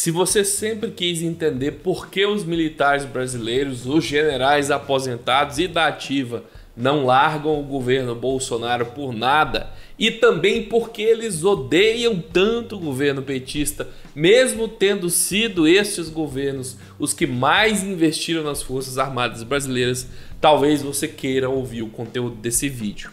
Se você sempre quis entender por que os militares brasileiros, os generais aposentados e da ativa não largam o governo Bolsonaro por nada, e também por que eles odeiam tanto o governo petista, mesmo tendo sido estes governos os que mais investiram nas Forças Armadas Brasileiras, talvez você queira ouvir o conteúdo desse vídeo.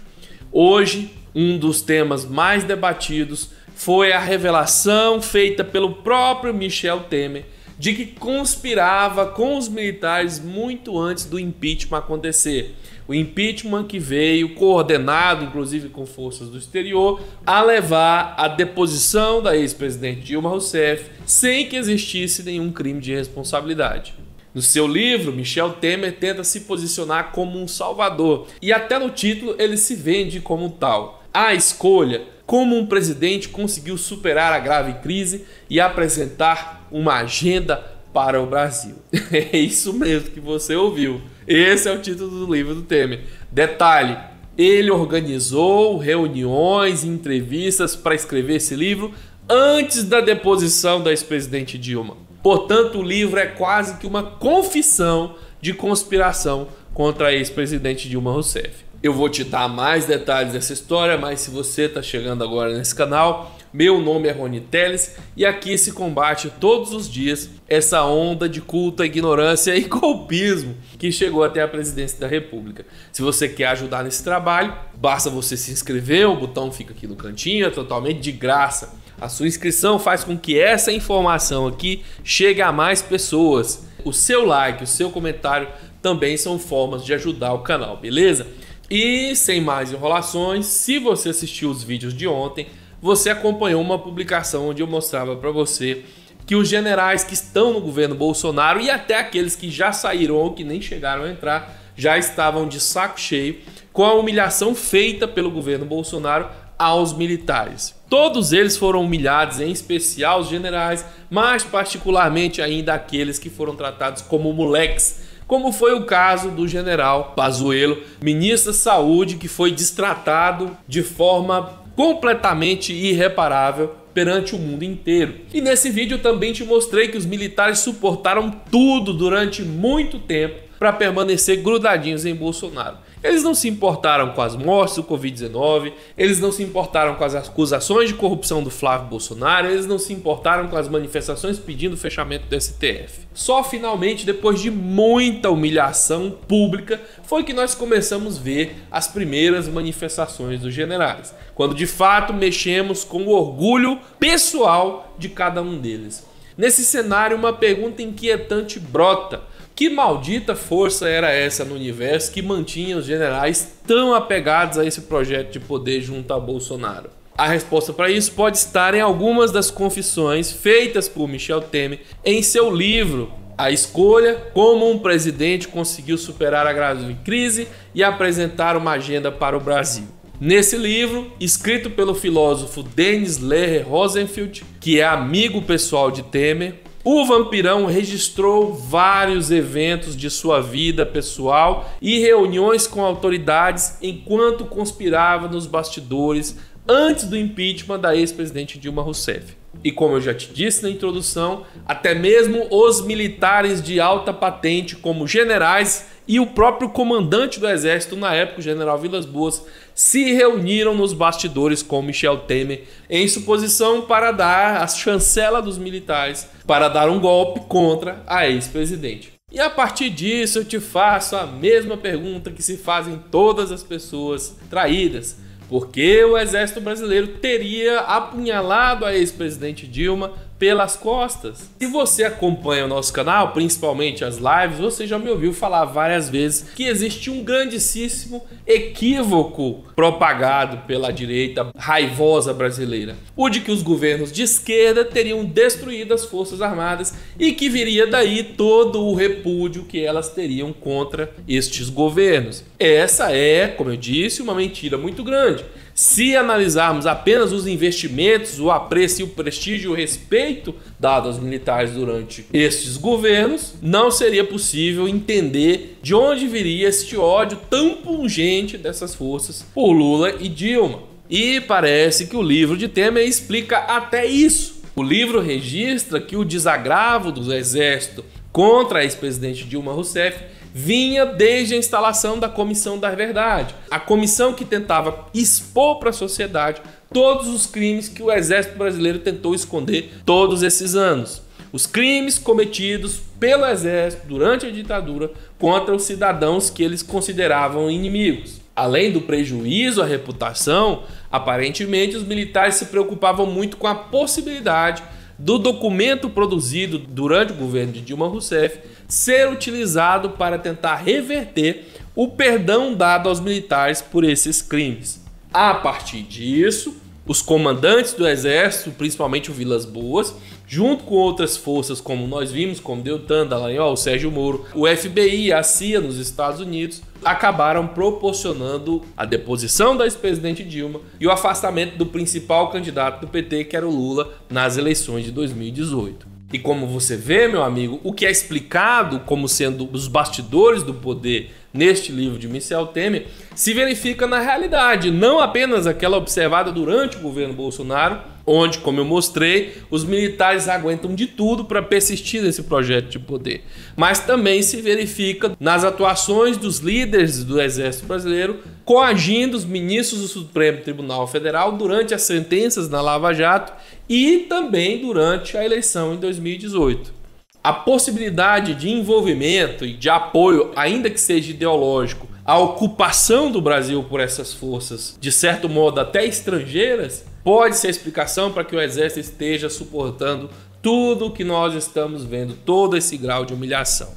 Hoje, um dos temas mais debatidos foi a revelação feita pelo próprio Michel Temer de que conspirava com os militares muito antes do impeachment acontecer. O impeachment que veio, coordenado inclusive com forças do exterior, a levar à deposição da ex-presidente Dilma Rousseff sem que existisse nenhum crime de responsabilidade. No seu livro, Michel Temer tenta se posicionar como um salvador e, até no título, ele se vende como tal. A escolha como um presidente conseguiu superar a grave crise e apresentar uma agenda para o Brasil. é isso mesmo que você ouviu. Esse é o título do livro do Temer. Detalhe: ele organizou reuniões e entrevistas para escrever esse livro antes da deposição da ex-presidente Dilma. Portanto, o livro é quase que uma confissão de conspiração contra a ex-presidente Dilma Rousseff. Eu vou te dar mais detalhes dessa história, mas se você está chegando agora nesse canal, meu nome é Rony Teles e aqui se combate todos os dias essa onda de culta, ignorância e golpismo que chegou até a presidência da República. Se você quer ajudar nesse trabalho, basta você se inscrever, o botão fica aqui no cantinho, é totalmente de graça. A sua inscrição faz com que essa informação aqui chegue a mais pessoas. O seu like, o seu comentário também são formas de ajudar o canal, beleza? E sem mais enrolações, se você assistiu os vídeos de ontem, você acompanhou uma publicação onde eu mostrava para você que os generais que estão no governo Bolsonaro e até aqueles que já saíram ou que nem chegaram a entrar já estavam de saco cheio com a humilhação feita pelo governo Bolsonaro aos militares. Todos eles foram humilhados, em especial os generais, mas particularmente ainda aqueles que foram tratados como moleques como foi o caso do general Pazuello, ministro da Saúde, que foi destratado de forma completamente irreparável perante o mundo inteiro. E nesse vídeo também te mostrei que os militares suportaram tudo durante muito tempo para permanecer grudadinhos em Bolsonaro. Eles não se importaram com as mortes do Covid-19, eles não se importaram com as acusações de corrupção do Flávio Bolsonaro, eles não se importaram com as manifestações pedindo o fechamento do STF. Só finalmente, depois de muita humilhação pública, foi que nós começamos a ver as primeiras manifestações dos generais, quando de fato mexemos com o orgulho pessoal de cada um deles. Nesse cenário, uma pergunta inquietante brota que maldita força era essa no universo que mantinha os generais tão apegados a esse projeto de poder junto a Bolsonaro? A resposta para isso pode estar em algumas das confissões feitas por Michel Temer em seu livro A Escolha: Como um Presidente Conseguiu Superar a Grave Crise e Apresentar uma Agenda para o Brasil. Nesse livro, escrito pelo filósofo Dennis Lehrer Rosenfield, que é amigo pessoal de Temer, o vampirão registrou vários eventos de sua vida pessoal e reuniões com autoridades enquanto conspirava nos bastidores antes do impeachment da ex-presidente Dilma Rousseff. E como eu já te disse na introdução, até mesmo os militares de alta patente, como generais, e o próprio comandante do exército, na época, o general Vilas Boas, se reuniram nos bastidores com Michel Temer em suposição para dar a chancela dos militares para dar um golpe contra a ex-presidente. E a partir disso eu te faço a mesma pergunta que se fazem todas as pessoas traídas. Por que o exército brasileiro teria apunhalado a ex-presidente Dilma pelas costas. Se você acompanha o nosso canal, principalmente as lives, você já me ouviu falar várias vezes que existe um grandíssimo equívoco propagado pela direita raivosa brasileira. O de que os governos de esquerda teriam destruído as Forças Armadas e que viria daí todo o repúdio que elas teriam contra estes governos. Essa é, como eu disse, uma mentira muito grande. Se analisarmos apenas os investimentos, o apreço, o prestígio e o respeito dado aos militares durante estes governos, não seria possível entender de onde viria este ódio tão pungente dessas forças por Lula e Dilma. E parece que o livro de Temer explica até isso. O livro registra que o desagravo do exército contra a ex-presidente Dilma Rousseff vinha desde a instalação da Comissão da Verdade, a comissão que tentava expor para a sociedade todos os crimes que o Exército Brasileiro tentou esconder todos esses anos. Os crimes cometidos pelo Exército durante a ditadura contra os cidadãos que eles consideravam inimigos. Além do prejuízo à reputação, aparentemente os militares se preocupavam muito com a possibilidade do documento produzido durante o governo de Dilma Rousseff ser utilizado para tentar reverter o perdão dado aos militares por esses crimes. A partir disso, os comandantes do exército, principalmente o Vilas Boas, junto com outras forças, como nós vimos, como Deltan, Dallagnol, o Sérgio Moro, o FBI, a CIA nos Estados Unidos, acabaram proporcionando a deposição da ex-presidente Dilma e o afastamento do principal candidato do PT, que era o Lula, nas eleições de 2018. E como você vê, meu amigo, o que é explicado como sendo os bastidores do poder neste livro de Michel Temer se verifica na realidade, não apenas aquela observada durante o governo Bolsonaro, onde, como eu mostrei, os militares aguentam de tudo para persistir nesse projeto de poder. Mas também se verifica nas atuações dos líderes do Exército Brasileiro coagindo os ministros do Supremo Tribunal Federal durante as sentenças na Lava Jato e também durante a eleição em 2018. A possibilidade de envolvimento e de apoio, ainda que seja ideológico, à ocupação do Brasil por essas forças, de certo modo até estrangeiras, pode ser a explicação para que o exército esteja suportando tudo que nós estamos vendo, todo esse grau de humilhação.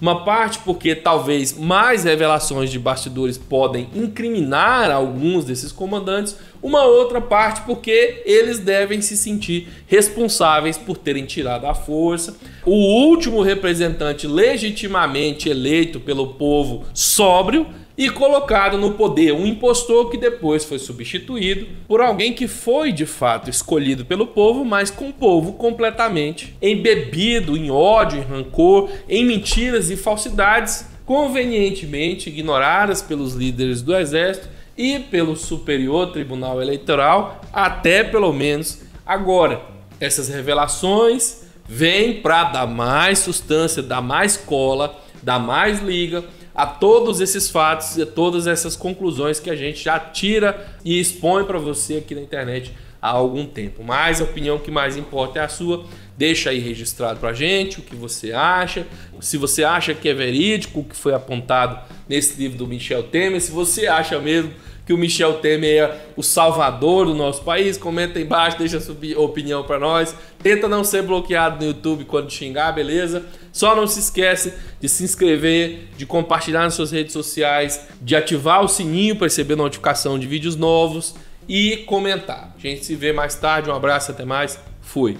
Uma parte porque talvez mais revelações de bastidores podem incriminar alguns desses comandantes, uma outra parte porque eles devem se sentir responsáveis por terem tirado a força. O último representante legitimamente eleito pelo povo sóbrio e colocado no poder um impostor que depois foi substituído por alguém que foi de fato escolhido pelo povo, mas com o povo completamente embebido em ódio, em rancor, em mentiras e falsidades convenientemente ignoradas pelos líderes do exército e pelo Superior Tribunal Eleitoral até pelo menos agora. Essas revelações vêm para dar mais substância, dar mais cola, dar mais liga a todos esses fatos e a todas essas conclusões que a gente já tira e expõe para você aqui na internet há algum tempo. Mas a opinião que mais importa é a sua. Deixa aí registrado a gente o que você acha. Se você acha que é verídico o que foi apontado nesse livro do Michel Temer, se você acha mesmo que o Michel Temer é o salvador do nosso país. Comenta aí embaixo, deixa sua opinião para nós. Tenta não ser bloqueado no YouTube quando xingar, beleza? Só não se esquece de se inscrever, de compartilhar nas suas redes sociais, de ativar o sininho para receber notificação de vídeos novos e comentar. A gente se vê mais tarde. Um abraço, até mais. Fui.